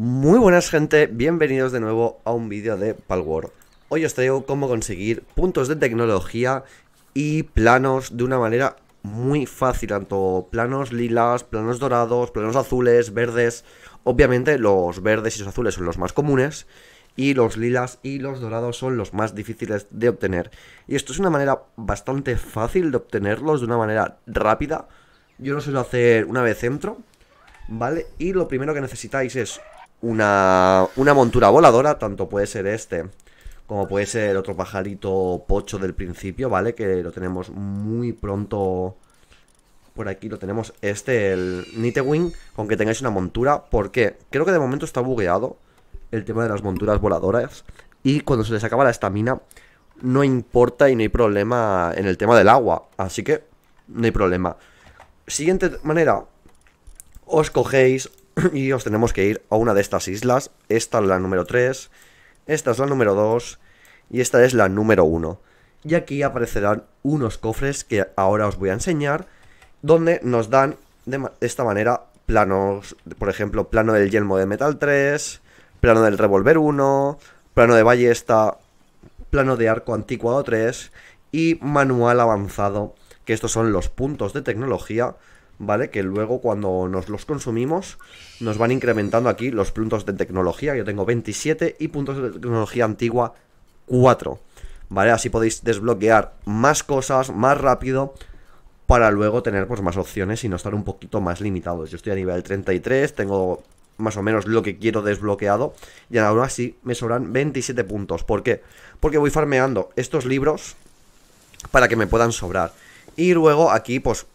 Muy buenas gente, bienvenidos de nuevo a un vídeo de Palworld. Hoy os traigo cómo conseguir puntos de tecnología y planos de una manera muy fácil, tanto planos lilas, planos dorados, planos azules, verdes. Obviamente los verdes y los azules son los más comunes y los lilas y los dorados son los más difíciles de obtener. Y esto es una manera bastante fácil de obtenerlos, de una manera rápida. Yo lo suelo hacer una vez entro, ¿vale? Y lo primero que necesitáis es una, una montura voladora, tanto puede ser este como puede ser otro pajarito pocho del principio, ¿vale? Que lo tenemos muy pronto por aquí, lo tenemos este, el Nitewing, con que tengáis una montura, porque creo que de momento está bugueado el tema de las monturas voladoras, y cuando se les acaba la estamina, no importa y no hay problema en el tema del agua, así que no hay problema. Siguiente manera, os cogéis y os tenemos que ir a una de estas islas. Esta es la número 3, esta es la número 2 y esta es la número 1. Y aquí aparecerán unos cofres que ahora os voy a enseñar, donde nos dan de esta manera planos, por ejemplo, plano del yelmo de metal 3, plano del revolver 1, plano de ballesta, plano de arco anticuado 3 y manual avanzado, que estos son los puntos de tecnología ¿vale? Que luego cuando nos los consumimos nos van incrementando aquí los puntos de tecnología, yo tengo 27 y puntos de tecnología antigua 4, ¿vale? Así podéis desbloquear más cosas más rápido para luego tener pues más opciones y no estar un poquito más limitados. Yo estoy a nivel 33, tengo más o menos lo que quiero desbloqueado y ahora así me sobran 27 puntos. ¿Por qué? Porque voy farmeando estos libros para que me puedan sobrar. Y luego aquí pues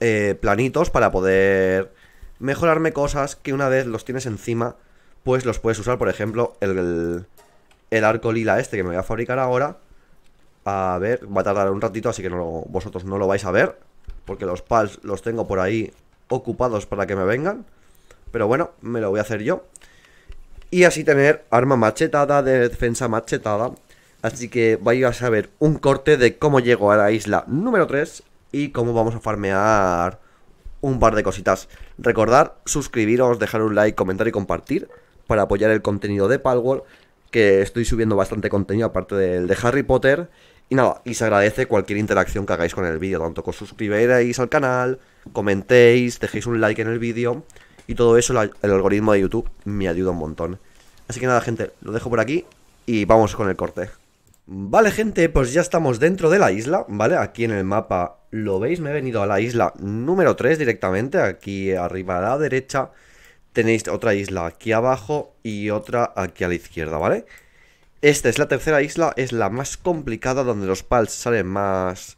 eh, planitos para poder mejorarme cosas que una vez los tienes encima, pues los puedes usar. Por ejemplo, el, el, arco lila este que me voy a fabricar ahora. A ver, va a tardar un ratito, así que vosotros no lo vais a ver. Porque los pals los tengo por ahí ocupados para que me vengan. Pero bueno, me lo voy a hacer yo. Y así tener arma machetada, de defensa machetada. Así que vais a saber un corte de cómo llego a la isla número 3 y cómo vamos a farmear un par de cositas. Recordar, suscribiros, dejar un like, comentar y compartir para apoyar el contenido de Palworld, que estoy subiendo bastante contenido aparte del de Harry Potter. Y nada, y se agradece cualquier interacción que hagáis con el vídeo, tanto que os suscribiréis al canal, comentéis, dejéis un like en el vídeo y todo eso el algoritmo de YouTube me ayuda un montón. Así que nada gente, lo dejo por aquí y vamos con el corte. Vale gente, pues ya estamos dentro de la isla, ¿vale? Aquí en el mapa lo veis, me he venido a la isla número 3 directamente. Aquí arriba a la derecha tenéis otra isla aquí abajo y otra aquí a la izquierda, ¿vale? Esta es la tercera isla, es la más complicada donde los pals salen más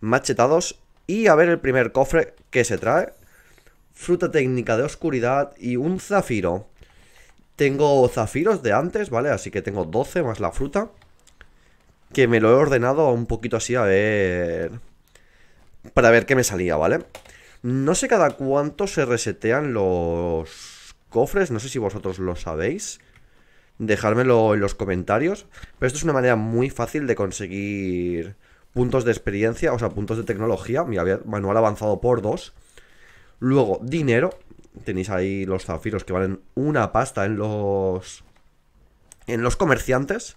machetados. Y a ver el primer cofre que se trae. Fruta técnica de oscuridad y un zafiro. Tengo zafiros de antes, ¿vale? Así que tengo 12 más la fruta. Que me lo he ordenado un poquito así, a ver para ver qué me salía, ¿vale? No sé cada cuánto se resetean los cofres, no sé si vosotros lo sabéis. Dejármelo en los comentarios. Pero esto es una manera muy fácil de conseguir puntos de experiencia, o sea, puntos de tecnología. Mi manual avanzado por dos. Luego, dinero. Tenéis ahí los zafiros que valen una pasta en los... En los comerciantes.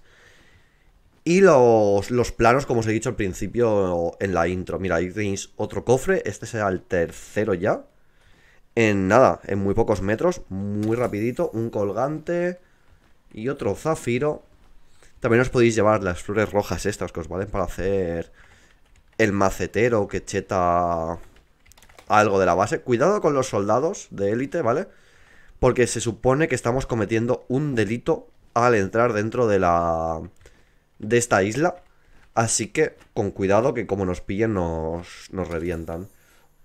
Y los, los planos, como os he dicho al principio en la intro. Mira, ahí tenéis otro cofre. Este será el tercero ya. En nada, en muy pocos metros. Muy rapidito. Un colgante. Y otro zafiro. También os podéis llevar las flores rojas estas que os valen para hacer el macetero que cheta algo de la base. Cuidado con los soldados de élite, ¿vale? Porque se supone que estamos cometiendo un delito al entrar dentro de la de esta isla. Así que con cuidado que como nos pillen nos, nos revientan.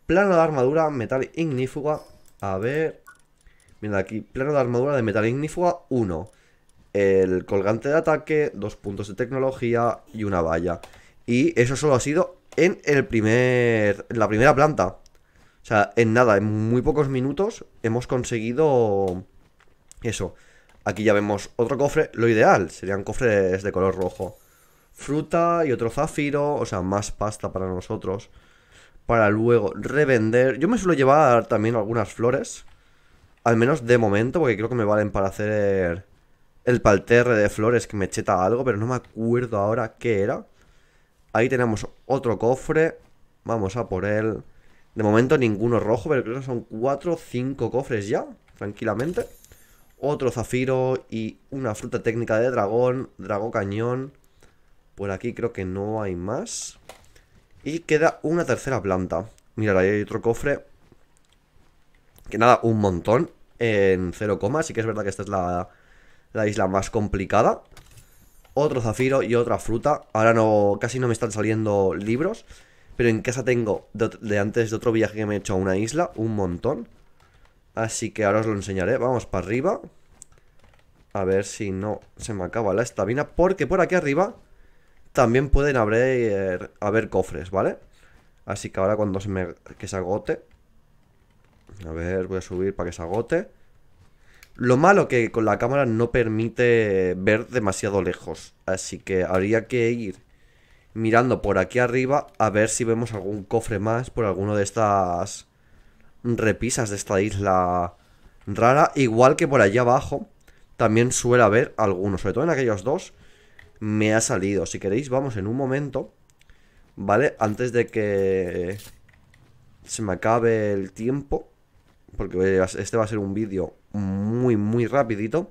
Plano de armadura, metal ignífuga. A ver... Mira aquí, plano de armadura de metal ignífuga 1. El colgante de ataque, dos puntos de tecnología y una valla. Y eso solo ha sido en el primer... En la primera planta. O sea, en nada, en muy pocos minutos hemos conseguido eso. Aquí ya vemos otro cofre. Lo ideal serían cofres de color rojo. Fruta y otro zafiro. O sea, más pasta para nosotros. Para luego revender. Yo me suelo llevar también algunas flores. Al menos de momento, porque creo que me valen para hacer el palterre de flores que me cheta algo, pero no me acuerdo ahora qué era. Ahí tenemos otro cofre. Vamos a por él. De momento ninguno rojo, pero creo que son cuatro, o 5 cofres ya, tranquilamente otro zafiro y una fruta técnica de dragón, dragón cañón. Por aquí creo que no hay más. Y queda una tercera planta. Mirad, ahí hay otro cofre. Que nada, un montón. En 0, así que es verdad que esta es la, la isla más complicada. Otro zafiro y otra fruta. Ahora no, casi no me están saliendo libros. Pero en casa tengo, de antes de otro viaje que me he hecho a una isla, un montón. Así que ahora os lo enseñaré. Vamos para arriba. A ver si no se me acaba la estamina. Porque por aquí arriba también pueden haber, haber cofres, ¿vale? Así que ahora cuando se me... que se agote. A ver, voy a subir para que se agote. Lo malo que con la cámara no permite ver demasiado lejos. Así que habría que ir mirando por aquí arriba a ver si vemos algún cofre más por alguno de estas repisas de esta isla rara. Igual que por allá abajo también suele haber algunos. Sobre todo en aquellos dos me ha salido. Si queréis, vamos en un momento. ¿Vale? Antes de que se me acabe el tiempo. Porque este va a ser un vídeo muy, muy rapidito.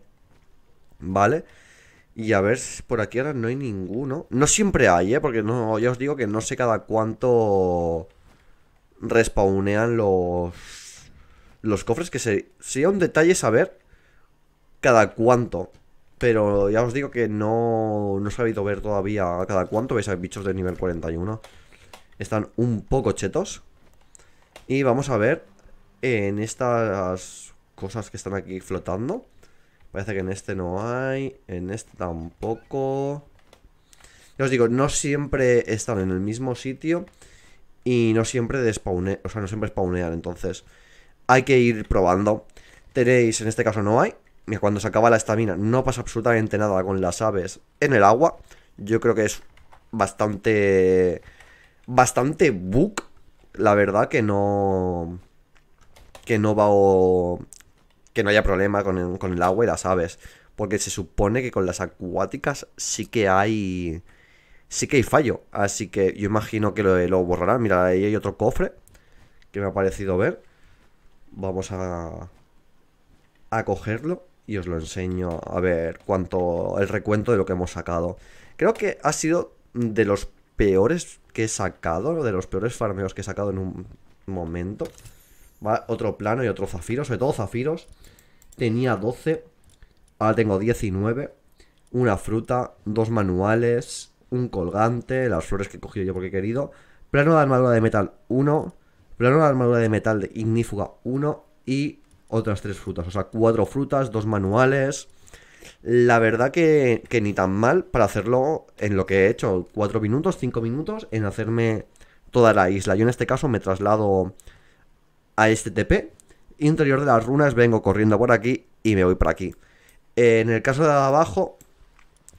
¿Vale? Y a ver, si por aquí ahora no hay ninguno. No siempre hay, ¿eh? Porque no, ya os digo que no sé cada cuánto respawnean los, los cofres, que se, sería un detalle saber cada cuánto. Pero ya os digo que no, no he ha habido ver todavía cada cuánto. Veis, hay bichos de nivel 41. Están un poco chetos. Y vamos a ver en estas cosas que están aquí flotando. Parece que en este no hay, en este tampoco. Ya os digo, no siempre están en el mismo sitio y no siempre despawne, o sea, no siempre spawnean, entonces hay que ir probando. Tenéis, en este caso no hay, cuando se acaba la estamina no pasa absolutamente nada con las aves en el agua. Yo creo que es bastante bastante bug, la verdad que no que no va o, que no haya problema con el agua y las aves, porque se supone que con las acuáticas sí que hay sí que hay fallo. Así que yo imagino que lo, lo borrarán. Mira, ahí hay otro cofre que me ha parecido ver. Vamos a, a cogerlo y os lo enseño a ver cuánto el recuento de lo que hemos sacado. Creo que ha sido de los peores que he sacado, de los peores farmeos que he sacado en un momento. Va, otro plano y otro zafiro, sobre todo zafiros. Tenía 12, ahora tengo 19, una fruta, dos manuales, un colgante, las flores que he cogido yo porque he querido, plano de armadura de metal 1, plano de armadura de metal de ignífuga 1 y otras tres frutas, o sea, cuatro frutas, dos manuales. La verdad que, ni tan mal para hacerlo en lo que he hecho, cuatro minutos, cinco minutos, en hacerme toda la isla. Yo en este caso me traslado a este TP, interior de las runas, vengo corriendo por aquí y me voy por aquí. En el caso de abajo,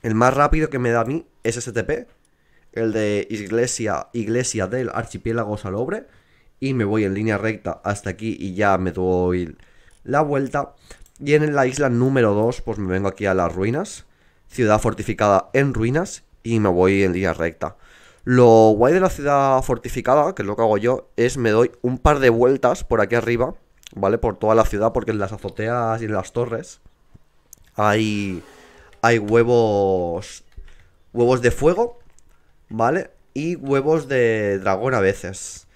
el más rápido que me da a mí es STP, el de Iglesia, Iglesia del Archipiélago Salobre, y me voy en línea recta hasta aquí y ya me doy la vuelta. Y en la isla número 2, pues me vengo aquí a las ruinas, ciudad fortificada en ruinas, y me voy en línea recta. Lo guay de la ciudad fortificada, que es lo que hago yo, es me doy un par de vueltas por aquí arriba, ¿vale? Por toda la ciudad, porque en las azoteas y en las torres hay hay huevos. Huevos de fuego, ¿vale? Y huevos de dragón a veces.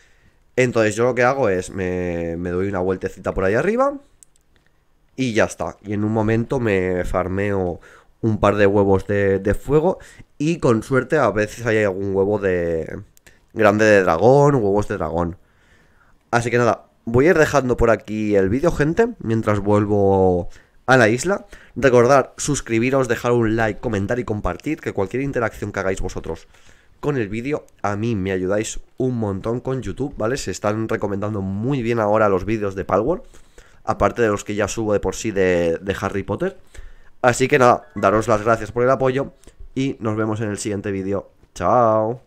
Entonces yo lo que hago es me, doy una vueltecita por ahí arriba y ya está. Y en un momento me farmeo un par de huevos de, de, fuego y con suerte a veces hay algún huevo de grande de dragón, huevos de dragón. Así que nada, voy a ir dejando por aquí el vídeo, gente, mientras vuelvo a la isla. Recordad suscribiros, dejar un like, comentar y compartir, que cualquier interacción que hagáis vosotros con el vídeo, a mí me ayudáis un montón con YouTube, ¿vale? Se están recomendando muy bien ahora los vídeos de Power. aparte de los que ya subo de por sí de Harry Potter. Así que nada, daros las gracias por el apoyo y nos vemos en el siguiente vídeo. ¡Chao!